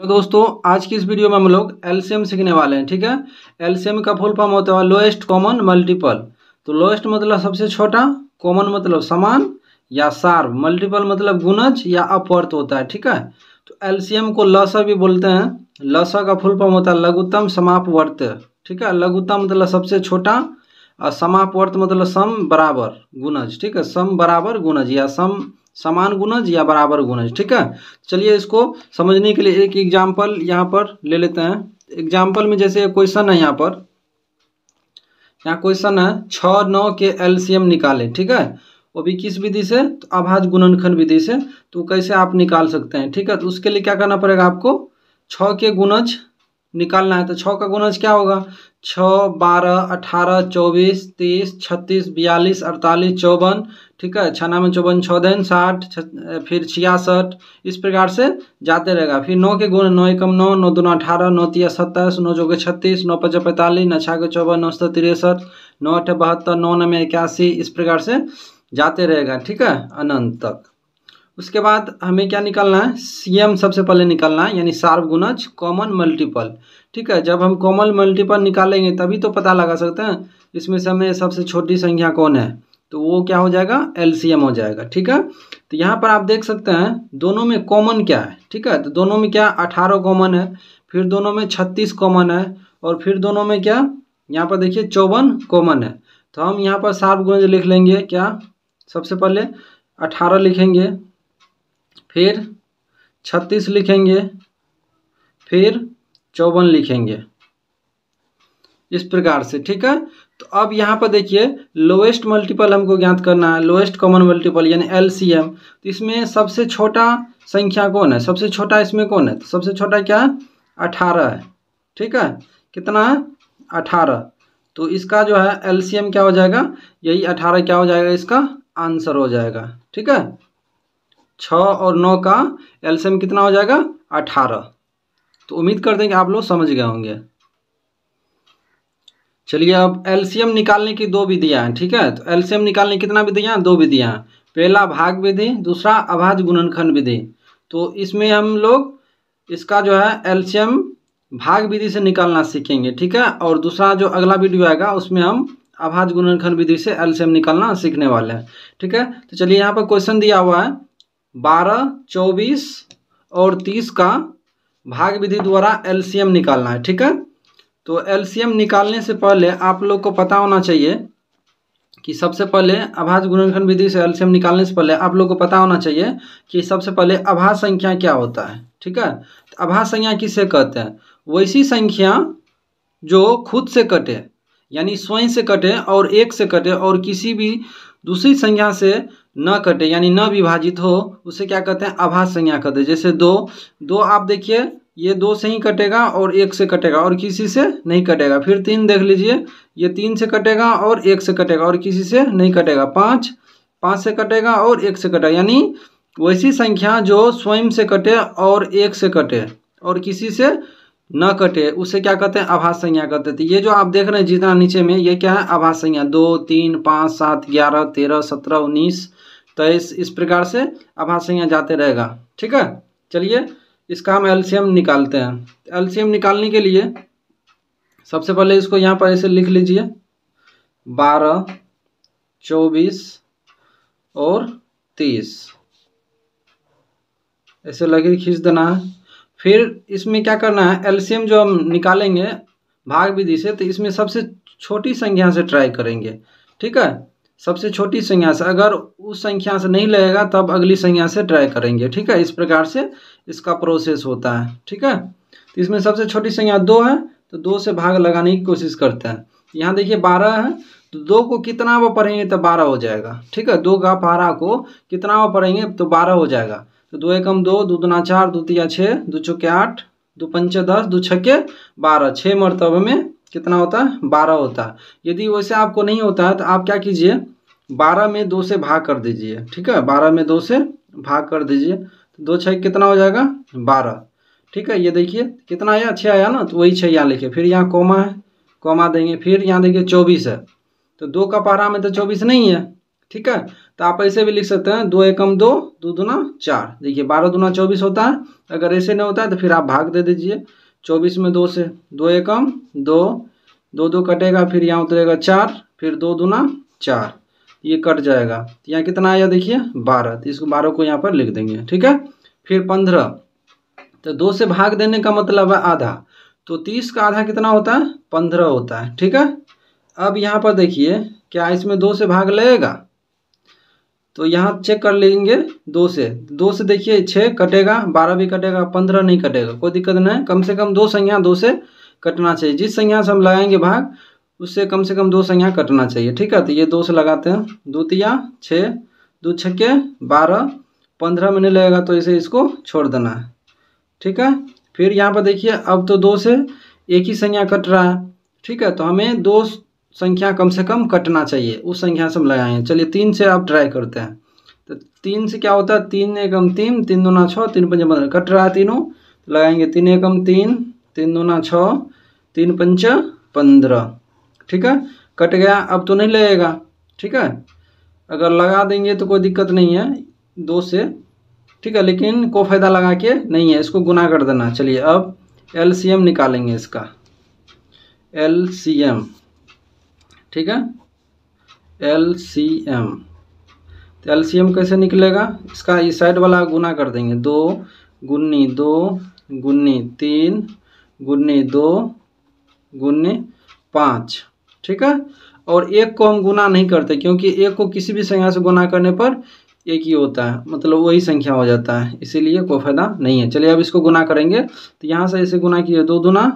तो दोस्तों आज की इस वीडियो में हम लोग एलसीएम सीखने वाले हैं ठीक है एलसीएम का फुल फॉर्म होता है लोएस्ट कॉमन मल्टीपल तो लोएस्ट मतलब सबसे छोटा कॉमन मतलब समान या सार्व मल्टीपल मतलब गुणज या अपवर्त होता है ठीक है तो एलसीएम को लस भी बोलते हैं लस का फुल फॉर्म होता है लघुत्तम समापवर्त ठीक है लघुत्तम मतलब सबसे छोटा और समापवर्त मतलब सम बराबर गुणज ठीक है सम बराबर गुणज या सम समान गुणज या बराबर गुणज ठीक है चलिए इसको समझने के लिए एक एग्जाम्पल यहाँ पर ले लेते हैं एग्जाम्पल में जैसे क्वेश्चन है यहाँ पर यहाँ क्वेश्चन है छ नौ के एलसीएम निकाले ठीक है वो भी किस विधि से तो अभाज गुणनखंड विधि से तो कैसे आप निकाल सकते हैं ठीक है तो उसके लिए क्या करना पड़ेगा आपको छ के गुणज निकालना है तो छ का गुणज क्या होगा छ बारह अठारह चौबीस तीस छत्तीस बयालीस अड़तालीस चौवन ठीक है छानवे चौवन छौदन साठ फिर छियासठ इस प्रकार से जाते रहेगा फिर नौ के गुण नौ एकम नौ नौ दोनों अठारह नौ तीस सत्ताईस नौ चौके छत्तीस नौ पचास पैंतालीस नौ छः के चौवन नौ सौ तिरसठ नौ अठ बहत्तर नौ नवे इक्यासी इस प्रकार से जाते रहेगा ठीक है अनंत तक उसके बाद हमें क्या निकालना है सीएम सबसे पहले निकालना है यानी सार्वगुणज कॉमन मल्टीपल ठीक है जब हम कॉमन मल्टीपल निकालेंगे तभी तो पता लगा सकते हैं इसमें से हमें सबसे छोटी संख्या कौन है तो वो क्या हो जाएगा एलसीएम हो जाएगा ठीक है तो यहाँ पर आप देख सकते हैं दोनों में कॉमन क्या है ठीक है तो दोनों में क्या अठारह कॉमन है फिर दोनों में छत्तीस कॉमन है और फिर दोनों में क्या यहाँ पर देखिए चौवन कॉमन है तो हम यहाँ पर सात गुणज लिख लेंगे क्या सबसे पहले अठारह लिखेंगे फिर छत्तीस लिखेंगे फिर चौवन लिखेंगे इस प्रकार से ठीक है तो अब यहाँ पर देखिए लोएस्ट मल्टीपल हमको ज्ञात करना है लोएस्ट कॉमन मल्टीपल यानी एल सी एम तो इसमें सबसे छोटा संख्या कौन है सबसे छोटा इसमें कौन है तो सबसे छोटा क्या है अठारह है ठीक है कितना है अठारह तो इसका जो है एल सी एम क्या हो जाएगा यही अठारह क्या हो जाएगा इसका आंसर हो जाएगा ठीक है छ और नौ का एल सी एम कितना हो जाएगा अठारह तो उम्मीद करते हैं कि आप लोग समझ गए होंगे चलिए अब एल्शियम निकालने की दो विधियाँ हैं ठीक है तो एल्शियम निकालने कितना विधियाँ दो विधियाँ पहला भाग विधि दूसरा अभाज्य गुणनखंड विधि तो इसमें हम लोग इसका जो है एल्शियम भाग विधि से निकालना सीखेंगे ठीक है और दूसरा जो अगला वीडियो आएगा उसमें हम अभाज्य गुणनखंड विधि से एलसीएम निकालना सीखने वाले हैं ठीक है तो चलिए यहाँ पर क्वेश्चन दिया हुआ है बारह चौबीस और तीस का भाग विधि द्वारा एल्शियम निकालना है ठीक है तो एलसीएम निकालने से पहले आप लोग को पता होना चाहिए कि सबसे पहले आभास गुणनखंड विधि से एलसीएम निकालने से पहले आप लोग को पता होना चाहिए कि सबसे पहले आभास संख्या क्या होता है ठीक है तो आभास संख्या किसे कहते हैं वैसी संख्या जो खुद से कटे यानी स्वयं से कटे और एक से कटे और किसी भी दूसरी संख्या से न कटे यानी न विभाजित हो उसे क्या कहते हैं आभास संज्ञा कहते हैं जैसे दो दो आप देखिए ये दो से ही कटेगा और एक से कटेगा और किसी से नहीं कटेगा फिर तीन देख लीजिए ये तीन से कटेगा और एक से कटेगा और किसी से नहीं कटेगा पाँच पाँच से कटेगा और एक से कटेगा यानी वैसी संख्या जो स्वयं से कटे और एक से कटे और किसी से न कटे उसे क्या कहते हैं आभास संज्ञा कहते थे ये जो आप देख रहे हैं जितना नीचे में ये क्या है आभास संज्ञा दो तीन पाँच सात ग्यारह तेरह सत्रह उन्नीस तेईस इस प्रकार से आभास संज्ञा जाते रहेगा ठीक है चलिए इसका हम एल्शियम निकालते हैं एल्शियम निकालने के लिए सबसे पहले इसको यहाँ पर ऐसे लिख लीजिए बारह चौबीस और तीस ऐसे लगे खींच देना है फिर इसमें क्या करना है एल्शियम जो हम निकालेंगे भाग विधि से तो इसमें सबसे छोटी संख्या से ट्राई करेंगे ठीक है सबसे छोटी संख्या से अगर उस संख्या से नहीं लगेगा तब अगली संख्या से ट्राई करेंगे ठीक है इस प्रकार से इसका प्रोसेस होता है ठीक है तो इसमें सबसे छोटी संख्या दो है तो दो से भाग लगाने की कोशिश करते हैं यहाँ देखिए बारह है तो दो को कितना वो पढ़ेंगे तो बारह हो जाएगा ठीक है दो का बारह को कितना वो पढ़ेंगे तो बारह हो जाएगा तो दो एकम दो दो दुना चार दो तिया छः दो चौके आठ दो पंचे दस दो छके बारह छः मरतबे में कितना होता है बारह होता है यदि वैसे आपको नहीं होता है तो आप क्या कीजिए बारह में दो से भाग कर दीजिए ठीक है बारह में दो से भाग कर दीजिए तो दो छः कितना हो जाएगा बारह ठीक है ये देखिए कितना आया छः आया ना तो वही छः यहाँ लिखिए फिर यहाँ कोमा है कोमा देंगे फिर यहाँ देखिए चौबीस है तो दो का पारा में तो चौबीस नहीं है ठीक है तो आप ऐसे भी लिख सकते हैं दो एकम दो दो दुना चार देखिए बारह दूना चौबीस होता है अगर ऐसे नहीं होता है तो फिर आप भाग दे दीजिए चौबीस में दो से दो एकम दो दो दो कटेगा फिर यहाँ उतरेगा चार फिर दो दूना चार ये कट जाएगा यहाँ कितना आया देखिए बारह तो इसको बारह को यहाँ पर लिख देंगे ठीक है फिर पंद्रह तो दो से भाग देने का मतलब है आधा तो तीस का आधा कितना होता है पंद्रह होता है ठीक है अब यहाँ पर देखिए क्या इसमें दो से भाग लेगा तो यहाँ चेक कर लेंगे दो से दो से देखिए छः कटेगा बारह भी कटेगा पंद्रह नहीं कटेगा कोई दिक्कत नहीं कम से कम दो संख्या दो से कटना चाहिए जिस संख्या से हम लगाएंगे भाग उससे कम से कम दो संख्या कटना चाहिए ठीक है तो ये दो से लगाते हैं दो तिया छः दो छक्के बारह पंद्रह में नहीं लगेगा तो इसे इसको छोड़ देना है ठीक है फिर यहाँ पर देखिए अब तो दो से एक ही संख्या कट रहा है ठीक है तो हमें दो संख्या कम से कम कटना चाहिए उस संख्या से हम लगाएंगे चलिए तीन से आप ट्राई करते हैं तो तीन से क्या होता है तीन एकम तीन तीन ना छः तीन पंच पंद्रह कट रहा है तीनों तो लगाएंगे तीन एकम तीन तीन ना छः तीन पंच पंद्रह ठीक है कट गया अब तो नहीं लगेगा ठीक है अगर लगा देंगे तो कोई दिक्कत नहीं है दो से ठीक है लेकिन को फायदा लगा के नहीं है इसको गुना कर देना चलिए अब एल निकालेंगे इसका एल ठीक है एल सी एम तो एल सी एम कैसे निकलेगा इसका इस साइड वाला गुना कर देंगे दो गुन्नी दो गुन्नी तीन गुन्नी दो गुन्नी पाँच ठीक है और एक को हम गुना नहीं करते क्योंकि एक को किसी भी संख्या से गुना करने पर एक ही होता है मतलब वही संख्या हो जाता है इसीलिए कोई फायदा नहीं है चलिए अब इसको गुना करेंगे तो यहाँ से इसे गुना किए दो दुना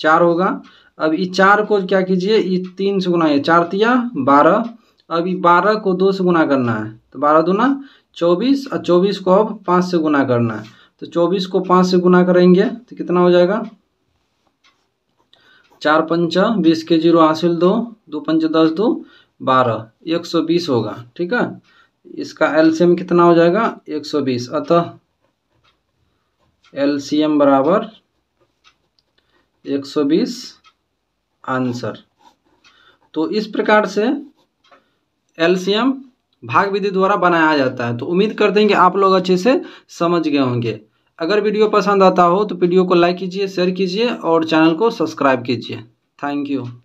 चार होगा अब ये चार को क्या कीजिए ये तीन से गुना है चार तिया बारह अब ये बारह को दो से गुना करना है तो बारह दूना चौबीस और चौबीस को अब पाँच से गुना करना है तो चौबीस को पाँच से गुना करेंगे तो कितना हो जाएगा चार पंच बीस के जीरो हासिल दो दो पंच दस दो बारह एक सौ बीस होगा ठीक है इसका एलसीएम कितना हो जाएगा एक सौ बीस अतः एलसीएम बराबर एक सौ बीस आंसर तो इस प्रकार से एलसीएम भाग विधि द्वारा बनाया जाता है तो उम्मीद करते हैं कि आप लोग अच्छे से समझ गए होंगे अगर वीडियो पसंद आता हो तो वीडियो को लाइक कीजिए शेयर कीजिए और चैनल को सब्सक्राइब कीजिए थैंक यू